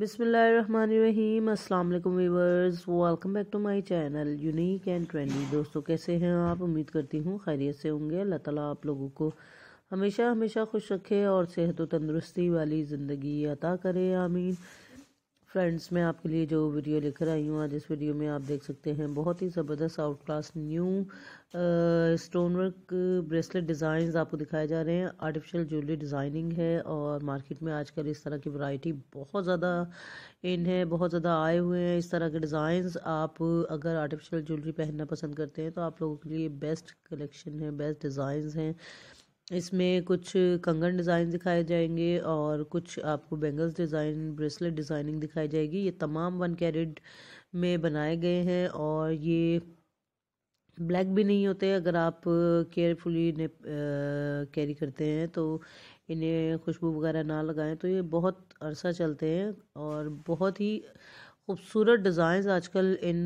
बिसमीम अस्सलाम viewers welcome back to my channel unique and trendy दोस्तों कैसे हैं आप उम्मीद करती हूँ खैरियत से होंगे अल्लाह ताला आप लोगों को हमेशा हमेशा खुश रखे और सेहत व तंदरुस्ती वाली ज़िंदगी अता करे आमीन फ्रेंड्स मैं आपके लिए जो वीडियो लेकर आई हूँ आज इस वीडियो में आप देख सकते हैं बहुत ही ज़बरदस्त out class new stone work bracelet design आपको दिखाए जा रहे हैं आर्टिफिशियल ज्वेलरी डिज़ाइनिंग है और मार्केट में आजकल इस तरह की वैरायटी बहुत ज़्यादा इन है बहुत ज़्यादा आए हुए हैं इस तरह के डिज़ाइन आप अगर आर्टिफिशियल ज्वेलरी पहनना पसंद करते हैं तो आप लोगों के लिए बेस्ट कलेक्शन है बेस्ट डिज़ाइन हैं इसमें कुछ कंगन डिज़ाइन दिखाए जाएंगे और कुछ आपको बेंगल्स डिज़ाइन ब्रेसलेट डिज़ाइनिंग दिखाई जाएगी ये तमाम वन कैरेट में बनाए गए हैं और ये ब्लैक भी नहीं होते अगर आप केयरफुली इन्हें कैरी करते हैं तो इन्हें खुशबू वगैरह ना लगाएं तो ये बहुत अरसा चलते हैं और बहुत ही खूबसूरत डिज़ाइंस आजकल इन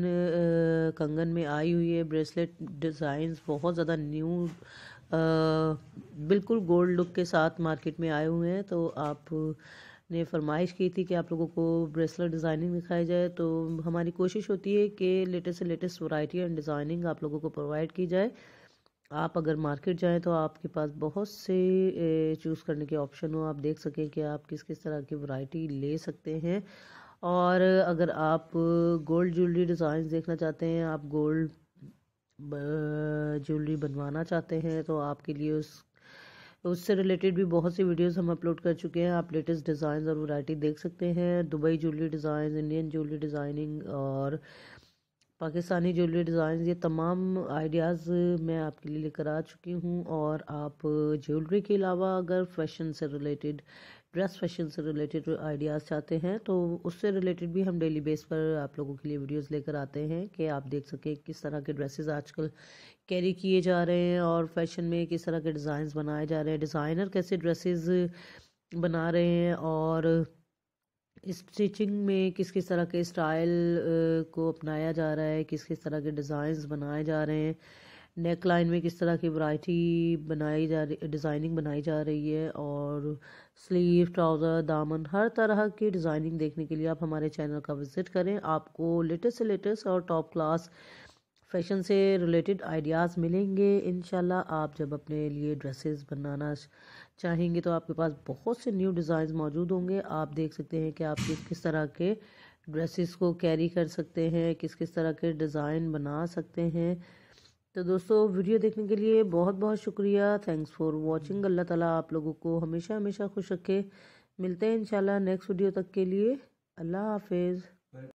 कंगन में आई हुई है ब्रेसलेट डिज़ाइंस बहुत ज़्यादा न्यू बिल्कुल गोल्ड लुक के साथ मार्केट में आए हुए हैं तो आप ने फरमाइश की थी कि आप लोगों को ब्रेसलेट डिज़ाइनिंग दिखाई जाए तो हमारी कोशिश होती है कि लेटेस्ट से लेटेस्ट वैरायटी एंड डिज़ाइनिंग आप लोगों को प्रोवाइड की जाए आप अगर मार्केट जाएं तो आपके पास बहुत से चूज़ करने के ऑप्शन हो आप देख सकें कि आप किस किस तरह की वैरायटी ले सकते हैं और अगर आप गोल्ड ज्वेलरी डिज़ाइन देखना चाहते हैं आप गोल्ड ज्वेलरी बनवाना चाहते हैं तो आपके लिए उस उससे रिलेटेड भी बहुत सी वीडियोस हम अपलोड कर चुके हैं आप लेटेस्ट डिज़ाइन और वैरायटी देख सकते हैं Dubai jewellery design Indian jewellery designing और पाकिस्तानी ज्वेलरी डिज़ाइन ये तमाम आइडियाज़ मैं आपके लिए लेकर आ चुकी हूँ और आप ज्वेलरी के अलावा अगर फैशन से रिलेटेड ड्रेस फैशन से रिलेटेड आइडियाज़ चाहते हैं तो उससे रिलेटेड भी हम डेली बेस पर आप लोगों के लिए वीडियोस लेकर आते हैं कि आप देख सकें किस तरह के ड्रेसेस आजकल कैरी किए जा रहे हैं और फैशन में किस तरह के डिज़ाइन बनाए जा रहे हैं डिज़ाइनर कैसे ड्रेसेस बना रहे हैं और स्टिचिंग में किस किस तरह के स्टाइल को अपनाया जा रहा है किस किस तरह के डिज़ाइन बनाए जा रहे हैं नेक लाइन में किस तरह की वैरायटी बनाई जा रही डिज़ाइनिंग बनाई जा रही है और स्लीव ट्राउज़र दामन हर तरह की डिज़ाइनिंग देखने के लिए आप हमारे चैनल का विज़िट करें आपको लेटेस्ट से लेटेस्ट और टॉप क्लास फैशन से रिलेटेड आइडियाज़ मिलेंगे इन आप जब अपने लिए ड्रेसेस बनाना चाहेंगे तो आपके पास बहुत से न्यू डिज़ाइन मौजूद होंगे आप देख सकते हैं कि आप किस किस तरह के ड्रेसेस को कैरी कर सकते हैं किस किस तरह के डिज़ाइन बना सकते हैं तो दोस्तों वीडियो देखने के लिए बहुत बहुत शुक्रिया थैंक्स फॉर वॉचिंग अल्लाह ताला आप लोगों को हमेशा हमेशा खुश रखे मिलते हैं इंशाल्लाह नेक्स्ट वीडियो तक के लिए अल्लाह हाफिज़